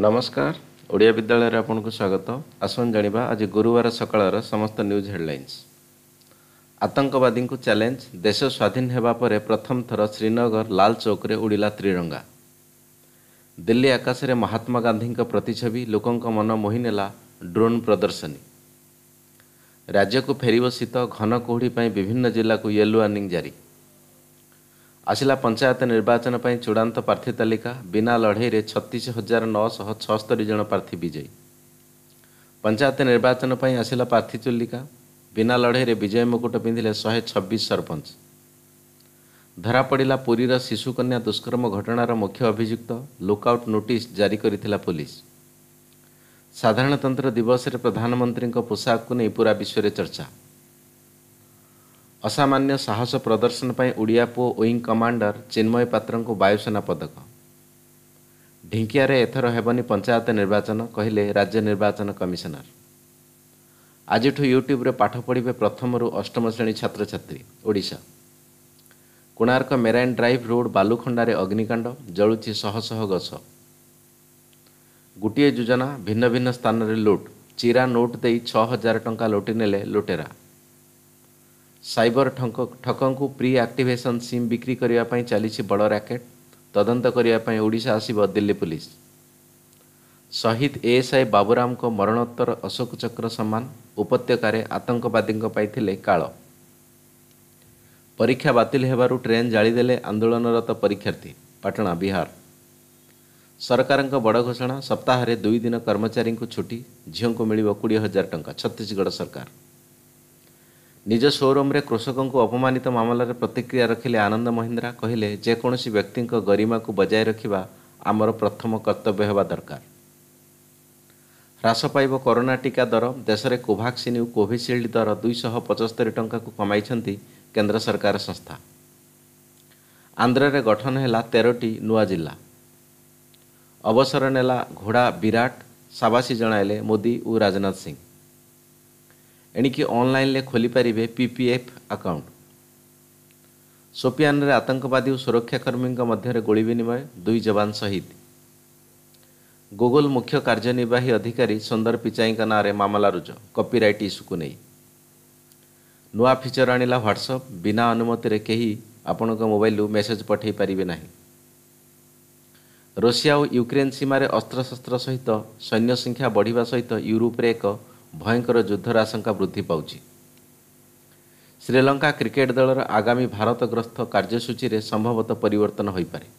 ନମସ୍କାର ଓଡ଼ିଆ ବିଦ୍ୟାଳୟରେ ଆପଣଙ୍କୁ ସ୍ୱାଗତ ଆସନ୍ତୁ ଜାଣିବା ଆଜି ଗୁରୁବାର ସକାଳର ସମସ୍ତ ନ୍ୟୁଜ୍ ହେଡ଼ଲାଇନ୍ସ ଆତଙ୍କବାଦୀଙ୍କୁ ଚ୍ୟାଲେଞ୍ଜ ଦେଶ ସ୍ୱାଧୀନ ହେବା ପରେ ପ୍ରଥମ ଥର ଶ୍ରୀନଗର ଲାଲ ଚୌକରେ ଉଡ଼ିଲା ତ୍ରିରଙ୍ଗା ଦିଲ୍ଲୀ ଆକାଶରେ ମହାତ୍ମା ଗାନ୍ଧୀଙ୍କ ପ୍ରତିଛବି ଲୋକଙ୍କ ମନ ମୋହିନେଲା ଡ୍ରୋନ୍ ପ୍ରଦର୍ଶନୀ ରାଜ୍ୟକୁ ଫେରିବ ଶୀତ ଘନ କୁହୁଡ଼ି ପାଇଁ ବିଭିନ୍ନ ଜିଲ୍ଲାକୁ ୟେଲୋ ୱାର୍ଣ୍ଣିଂ ଜାରି ଆସିଲା ପଞ୍ଚାୟତ ନିର୍ବାଚନ ପାଇଁ ଚୂଡ଼ାନ୍ତ ପ୍ରାର୍ଥୀ ତାଲିକା ବିନା ଲଢ଼େଇରେ ଛତିଶ ହଜାର ନଅଶହ ଛଅସ୍ତରି ଜଣ ପ୍ରାର୍ଥୀ ବିଜୟୀ ପଞ୍ଚାୟତ ନିର୍ବାଚନ ପାଇଁ ଆସିଲା ପ୍ରାର୍ଥୀ ଚୁଲିକା ବିନା ଲଢ଼େଇରେ ବିଜୟ ମୁକୁଟ ପିନ୍ଧିଲେ ଶହେ ଛବିଶ ସରପଞ୍ଚ ଧରାପଡ଼ିଲା ପୁରୀର ଶିଶୁକନ୍ୟା ଦୁଷ୍କର୍ମ ଘଟଣାର ମୁଖ୍ୟ ଅଭିଯୁକ୍ତ ଲୁକ୍ଆଉଟ୍ ନୋଟିସ୍ ଜାରି କରିଥିଲା ପୁଲିସ୍ ସାଧାରଣତନ୍ତ୍ର ଦିବସରେ ପ୍ରଧାନମନ୍ତ୍ରୀଙ୍କ ପୋଷାକକୁ ନେଇ ପୁରା ବିଶ୍ୱରେ ଚର୍ଚ୍ଚା ଅସାମାନ୍ୟ ସାହସ ପ୍ରଦର୍ଶନ ପାଇଁ ଓଡ଼ିଆ ପୁଅ ୱିଙ୍ଗ କମାଣ୍ଡର ଚିନ୍ମୟ ପାତ୍ରଙ୍କୁ ବାୟୁସେନା ପଦକ ଢିଙ୍କିଆରେ ଏଥର ହେବନି ପଞ୍ଚାୟତ ନିର୍ବାଚନ କହିଲେ ରାଜ୍ୟ ନିର୍ବାଚନ କମିଶନର ଆଜିଠୁ ୟୁଟ୍ୟୁବରେ ପାଠ ପଢ଼ିବେ ପ୍ରଥମରୁ ଅଷ୍ଟମ ଶ୍ରେଣୀ ଛାତ୍ରଛାତ୍ରୀ Odisha Konark marine drive road ବାଲୁଖଣ୍ଡାରେ ଅଗ୍ନିକାଣ୍ଡ ଜଳୁଛି ଶହ ଶହ ଗଛ ଗୋଟିଏ ଯୋଜନା ଭିନ୍ନ ଭିନ୍ନ ସ୍ଥାନରେ ଲୁଟ୍ ଚିରା ନୋଟ୍ ଦେଇ ଛଅ ହଜାର ଟଙ୍କା ଲୁଟି ନେଲେ ଲୁଟେରା ସାଇବର ଠକ ଠକଙ୍କୁ ପ୍ରି ଆକ୍ଟିଭେସନ୍ ସିମ୍ ବିକ୍ରି କରିବା ପାଇଁ ଚାଲିଛି ବଡ଼ ରାକେଟ୍ ତଦନ୍ତ କରିବା ପାଇଁ ଓଡ଼ିଶା ଆସିବ ଦିଲ୍ଲୀ ପୁଲିସ୍ ଶହୀଦ ଏଏସ୍ଆଇ ବାବୁରାମଙ୍କ ମରଣୋତ୍ତର ଅଶୋକ ଚକ୍ର ସମ୍ମାନ ଉପତ୍ୟକାରେ ଆତଙ୍କବାଦୀଙ୍କ ପାଇଁ ଥିଲେ କାଳ ପରୀକ୍ଷା ବାତିଲ ହେବାରୁ ଟ୍ରେନ୍ ଜାଳିଦେଲେ ଆନ୍ଦୋଳନରତ ପରୀକ୍ଷାର୍ଥୀ ପାଟଣା ବିହାର ସରକାରଙ୍କ ବଡ଼ ଘୋଷଣା ସପ୍ତାହରେ ଦୁଇ ଦିନ କର୍ମଚାରୀଙ୍କୁ ଛୁଟି ଝିଅଙ୍କୁ ମିଳିବ କୋଡ଼ିଏ ହଜାର ଟଙ୍କା ଛତିଶଗଡ଼ ସରକାର ନିଜ ସୋରୁମ୍ରେ କୃଷକଙ୍କୁ ଅପମାନିତ ମାମଲାରେ ପ୍ରତିକ୍ରିୟା ରଖିଲେ ଆନନ୍ଦ ମହିନ୍ଦ୍ରା କହିଲେ ଯେକୌଣସି ବ୍ୟକ୍ତିଙ୍କ ଗରିମାକୁ ବଜାୟ ରଖିବା ଆମର ପ୍ରଥମ କର୍ତ୍ତବ୍ୟ ହେବା ଦରକାର ହ୍ରାସ ପାଇବ କରୋନା ଟିକା ଦର ଦେଶରେ କୋଭାକ୍ସିନ୍ ଓ କୋଭିସିଲ୍ଡ ଦର ଦୁଇଶହ ପଞ୍ଚସ୍ତରି ଟଙ୍କାକୁ କମାଇଛନ୍ତି କେନ୍ଦ୍ର ସରକାର ସଂସ୍ଥା ଆନ୍ଧ୍ରରେ ଗଠନ ହେଲା ତେରଟି ନୂଆ ଜିଲ୍ଲା ଅବସର ନେଲା ଘୋଡ଼ା ବିରାଟ ସାବାସୀ ଜଣାଇଲେ ମୋଦି ଓ ରାଜନାଥ ସିଂ ଏଣିକି ଅନଲାଇନ୍ରେ ଖୋଲିପାରିବେ ପି ପି ଏଫ୍ ଆକାଉଣ୍ଟ ସୋପିଆନ୍ରେ ଆତଙ୍କବାଦୀ ଓ ସୁରକ୍ଷାକର୍ମୀଙ୍କ ମଧ୍ୟରେ ଗୁଳି ବିନିମୟ ଦୁଇ ଯବାନ ସହିଦ ଗୁଗୁଲ୍ ମୁଖ୍ୟ କାର୍ଯ୍ୟନିର୍ବାହୀ ଅଧିକାରୀ ସୁନ୍ଦର ପିଚାଇଙ୍କ ନାଁରେ ମାମଲା ରୁଜ କପିରାଇଟ୍ ଇସ୍ୟୁକୁ ନେଇ ନୂଆ ଫିଚର ଆଣିଲା ହ୍ୱାଟ୍ସଅପ୍ ବିନା ଅନୁମତିରେ କେହି ଆପଣଙ୍କ ମୋବାଇଲ୍ରୁ ମେସେଜ୍ ପଠାଇ ପାରିବେ ନାହିଁ ରଷିଆ ଓ ୟୁକ୍ରେନ୍ ସୀମାରେ ଅସ୍ତ୍ରଶସ୍ତ୍ର ସହିତ ସୈନ୍ୟ ସଂଖ୍ୟା ବଢ଼ିବା ସହିତ ୟୁରୋପରେ ଏକ ଭୟଙ୍କର ଯୁଦ୍ଧର ଆଶଙ୍କା ବୃଦ୍ଧି ପାଉଛି ଶ୍ରୀଲଙ୍କା କ୍ରିକେଟ୍ ଦଳର ଆଗାମୀ ଭାରତଗ୍ରସ୍ତ କାର୍ଯ୍ୟସୂଚୀରେ ସମ୍ଭବତଃ ପରିବର୍ତ୍ତନ ହୋଇପାରେ